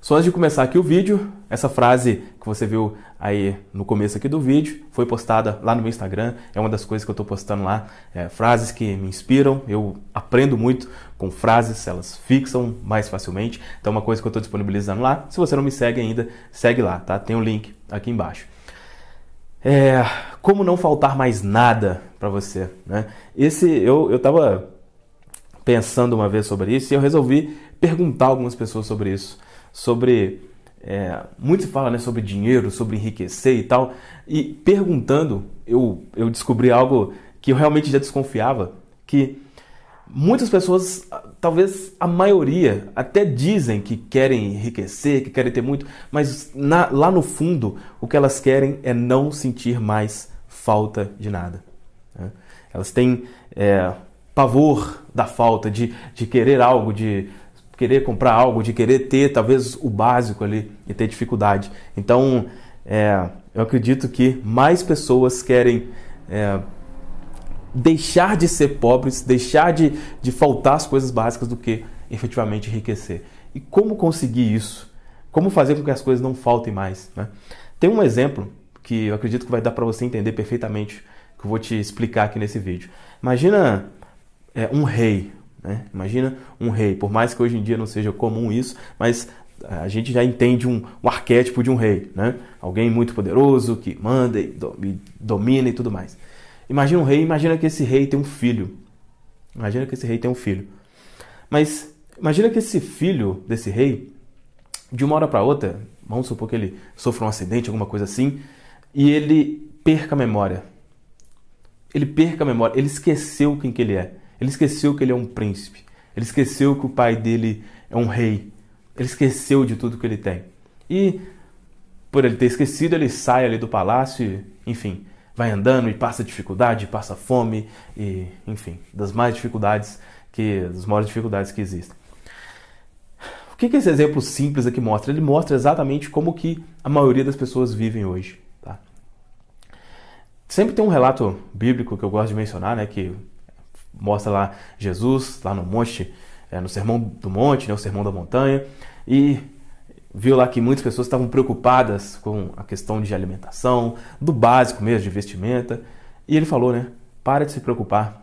Só antes de começar aqui o vídeo, essa frase que você viu aí no começo aqui do vídeo foi postada lá no meu Instagram, é uma das coisas que eu estou postando lá, é, frases que me inspiram, eu aprendo muito com frases, elas fixam mais facilmente, então é uma coisa que eu estou disponibilizando lá. Se você não me segue ainda, segue lá, tá? Tem o um link aqui embaixo. É, como não faltar mais nada para você, né? Esse, eu, eu estava pensando uma vez sobre isso e eu resolvi perguntar algumas pessoas sobre isso sobre. É, muito se fala né, sobre dinheiro, sobre enriquecer e tal. E perguntando, eu, eu descobri algo que eu realmente já desconfiava, que muitas pessoas, talvez a maioria, até dizem que querem enriquecer, que querem ter muito, mas na, lá no fundo o que elas querem é não sentir mais falta de nada. Né? Elas têm é, pavor da falta, de, de querer algo, de querer comprar algo, de querer ter talvez o básico ali e ter dificuldade. Então, é, eu acredito que mais pessoas querem é, deixar de ser pobres, deixar de, de faltar as coisas básicas do que efetivamente enriquecer. E como conseguir isso? Como fazer com que as coisas não faltem mais? Né? Tem um exemplo que eu acredito que vai dar para você entender perfeitamente, que eu vou te explicar aqui nesse vídeo. Imagina é, um rei, né? Imagina um rei, por mais que hoje em dia não seja comum isso, mas eh, a gente já entende um, um arquétipo de um rei, né? alguém muito poderoso que manda e domina e tudo mais. Imagina um rei, imagina que esse rei tem um filho. Imagina que esse rei tem um filho. Mas imagina que esse filho desse rei, de uma hora para outra, vamos supor que ele sofra um acidente, alguma coisa assim, e ele perca a memória. Ele perca a memória, ele esqueceu quem que ele é. Ele esqueceu que ele é um príncipe. Ele esqueceu que o pai dele é um rei. Ele esqueceu de tudo que ele tem. E por ele ter esquecido, ele sai ali do palácio, e, enfim, vai andando e passa dificuldade, passa fome e, enfim, das mais dificuldades que das maiores dificuldades que existem. O que, que esse exemplo simples aqui mostra? Ele mostra exatamente como que a maioria das pessoas vivem hoje. Tá? Sempre tem um relato bíblico que eu gosto de mencionar, né, que mostra lá Jesus, lá no monte, é, no Sermão do Monte, né, o Sermão da Montanha, e viu lá que muitas pessoas estavam preocupadas com a questão de alimentação, do básico mesmo, de vestimenta. E ele falou, né? Para de se preocupar.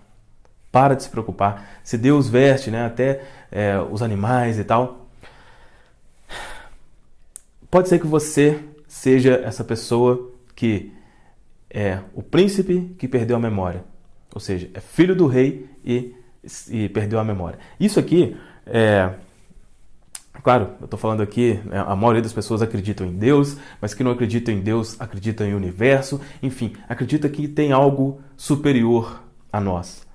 Para de se preocupar. Se Deus veste, né? Até é, os animais e tal. Pode ser que você seja essa pessoa que é o príncipe que perdeu a memória. Ou seja, é filho do rei e, e perdeu a memória. Isso aqui é. Claro, eu estou falando aqui, né, a maioria das pessoas acreditam em Deus, mas que não acreditam em Deus acreditam em universo, enfim, acredita que tem algo superior a nós.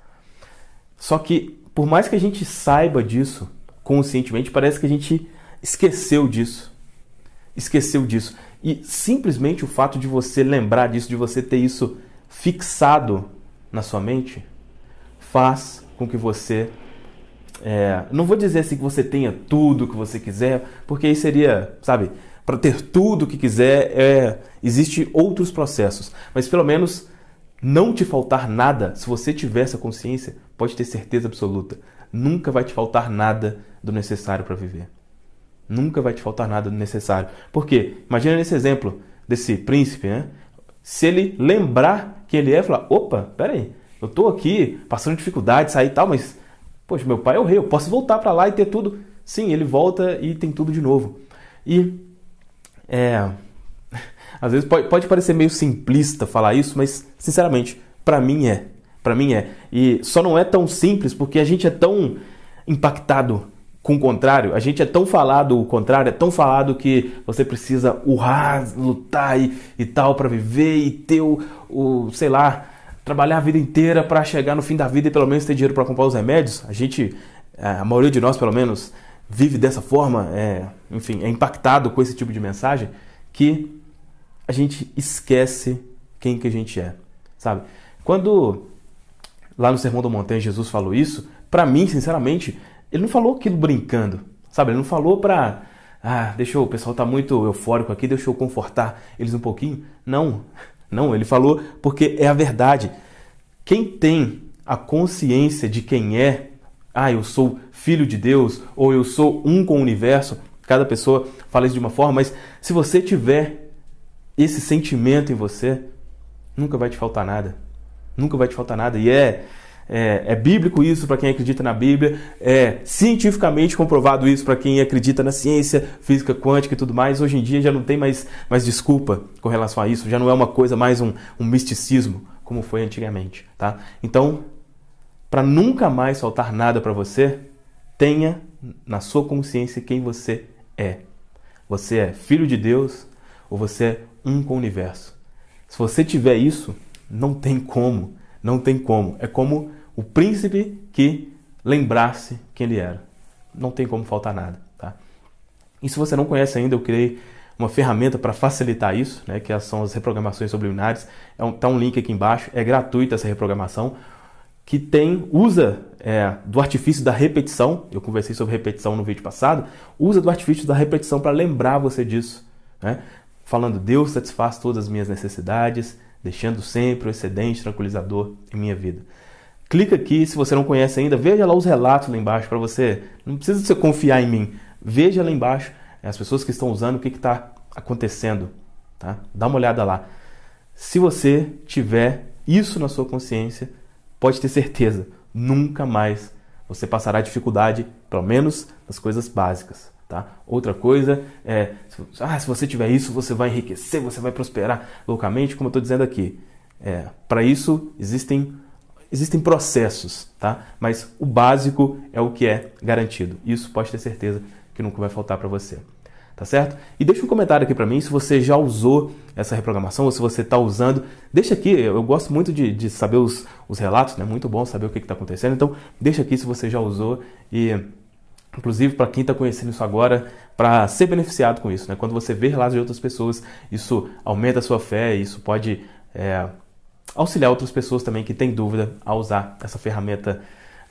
Só que, por mais que a gente saiba disso conscientemente, parece que a gente esqueceu disso. Esqueceu disso. E simplesmente o fato de você lembrar disso, de você ter isso fixado na sua mente faz com que você. É, não vou dizer assim que você tenha tudo que você quiser, porque aí seria, sabe, para ter tudo que quiser, é, existe outros processos. Mas pelo menos não te faltar nada, se você tiver essa consciência, pode ter certeza absoluta. Nunca vai te faltar nada do necessário para viver. Nunca vai te faltar nada do necessário. porque Imagina nesse exemplo desse príncipe, né? Se ele lembrar que ele é, falar, opa, peraí, eu tô aqui passando dificuldade, sair e tal, mas, poxa, meu pai é o rei, eu posso voltar para lá e ter tudo. Sim, ele volta e tem tudo de novo. E, é, às vezes pode, pode parecer meio simplista falar isso, mas, sinceramente, para mim é. Para mim é. E só não é tão simples porque a gente é tão impactado com o contrário, a gente é tão falado, o contrário é tão falado que você precisa urrar, lutar e, e tal para viver e ter o, o, sei lá, trabalhar a vida inteira para chegar no fim da vida e pelo menos ter dinheiro para comprar os remédios. A gente, é, a maioria de nós pelo menos, vive dessa forma, é, enfim, é impactado com esse tipo de mensagem que a gente esquece quem que a gente é, sabe? Quando lá no Sermão do Montanha Jesus falou isso, para mim, sinceramente, ele não falou aquilo brincando, sabe? Ele não falou para ah, deixa o pessoal tá muito eufórico aqui, deixa eu confortar eles um pouquinho. Não. Não, ele falou porque é a verdade. Quem tem a consciência de quem é, ah, eu sou filho de Deus ou eu sou um com o universo, cada pessoa fala isso de uma forma, mas se você tiver esse sentimento em você, nunca vai te faltar nada. Nunca vai te faltar nada. E é é, é bíblico isso para quem acredita na Bíblia, é cientificamente comprovado isso para quem acredita na ciência, física quântica e tudo mais. Hoje em dia já não tem mais, mais desculpa com relação a isso, já não é uma coisa mais um, um misticismo como foi antigamente, tá? Então, para nunca mais faltar nada para você, tenha na sua consciência quem você é. Você é filho de Deus ou você é um com o universo. Se você tiver isso, não tem como, não tem como. É como o príncipe que lembrasse quem ele era. Não tem como faltar nada. Tá? E se você não conhece ainda, eu criei uma ferramenta para facilitar isso, né, que são as reprogramações subliminares. Está é um, tá um link aqui embaixo, é gratuita essa reprogramação, que tem usa é, do artifício da repetição. Eu conversei sobre repetição no vídeo passado. Usa do artifício da repetição para lembrar você disso. Né? Falando, Deus satisfaz todas as minhas necessidades, deixando sempre o excedente tranquilizador em minha vida. Clica aqui, se você não conhece ainda, veja lá os relatos lá embaixo para você. Não precisa você confiar em mim. Veja lá embaixo é, as pessoas que estão usando, o que está acontecendo. Tá? Dá uma olhada lá. Se você tiver isso na sua consciência, pode ter certeza, nunca mais você passará dificuldade, pelo menos nas coisas básicas. Tá? Outra coisa é, ah, se você tiver isso, você vai enriquecer, você vai prosperar loucamente, como eu estou dizendo aqui. É, Para isso, existem Existem processos, tá? Mas o básico é o que é garantido. Isso pode ter certeza que nunca vai faltar para você. Tá certo? E deixa um comentário aqui para mim se você já usou essa reprogramação ou se você está usando. Deixa aqui, eu gosto muito de, de saber os, os relatos, né? Muito bom saber o que está acontecendo. Então, deixa aqui se você já usou e inclusive para quem está conhecendo isso agora, para ser beneficiado com isso. Né? Quando você vê relatos de outras pessoas, isso aumenta a sua fé, isso pode é, auxiliar outras pessoas também que têm dúvida a usar essa ferramenta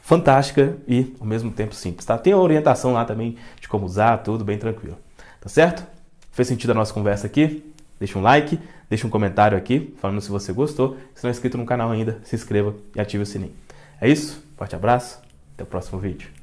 fantástica e ao mesmo tempo simples, tá? Tem a orientação lá também de como usar, tudo bem tranquilo. Tá certo? Fez sentido a nossa conversa aqui? Deixa um like, deixa um comentário aqui falando se você gostou. Se não é inscrito no canal ainda, se inscreva e ative o sininho. É isso? Forte abraço, até o próximo vídeo.